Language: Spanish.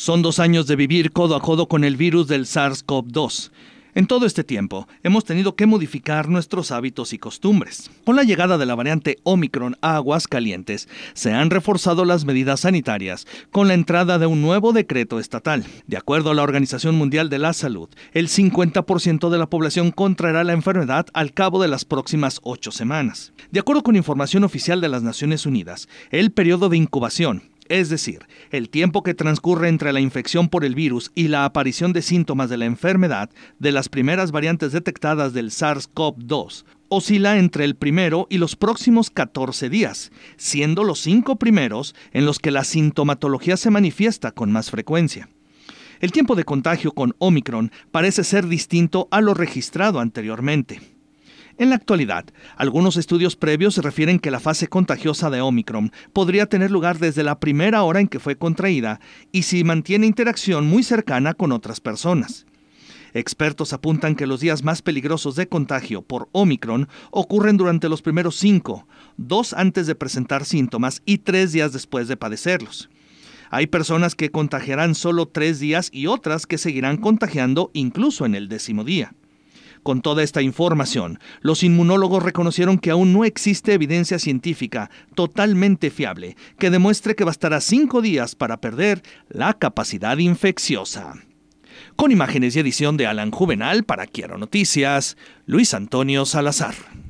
Son dos años de vivir codo a codo con el virus del SARS-CoV-2. En todo este tiempo, hemos tenido que modificar nuestros hábitos y costumbres. Con la llegada de la variante Omicron a aguas calientes, se han reforzado las medidas sanitarias con la entrada de un nuevo decreto estatal. De acuerdo a la Organización Mundial de la Salud, el 50% de la población contraerá la enfermedad al cabo de las próximas ocho semanas. De acuerdo con información oficial de las Naciones Unidas, el periodo de incubación es decir, el tiempo que transcurre entre la infección por el virus y la aparición de síntomas de la enfermedad de las primeras variantes detectadas del SARS-CoV-2, oscila entre el primero y los próximos 14 días, siendo los cinco primeros en los que la sintomatología se manifiesta con más frecuencia. El tiempo de contagio con Omicron parece ser distinto a lo registrado anteriormente. En la actualidad, algunos estudios previos refieren que la fase contagiosa de Omicron podría tener lugar desde la primera hora en que fue contraída y si mantiene interacción muy cercana con otras personas. Expertos apuntan que los días más peligrosos de contagio por Omicron ocurren durante los primeros cinco, dos antes de presentar síntomas y tres días después de padecerlos. Hay personas que contagiarán solo tres días y otras que seguirán contagiando incluso en el décimo día. Con toda esta información, los inmunólogos reconocieron que aún no existe evidencia científica totalmente fiable que demuestre que bastará cinco días para perder la capacidad infecciosa. Con imágenes y edición de Alan Juvenal para Quiero Noticias, Luis Antonio Salazar.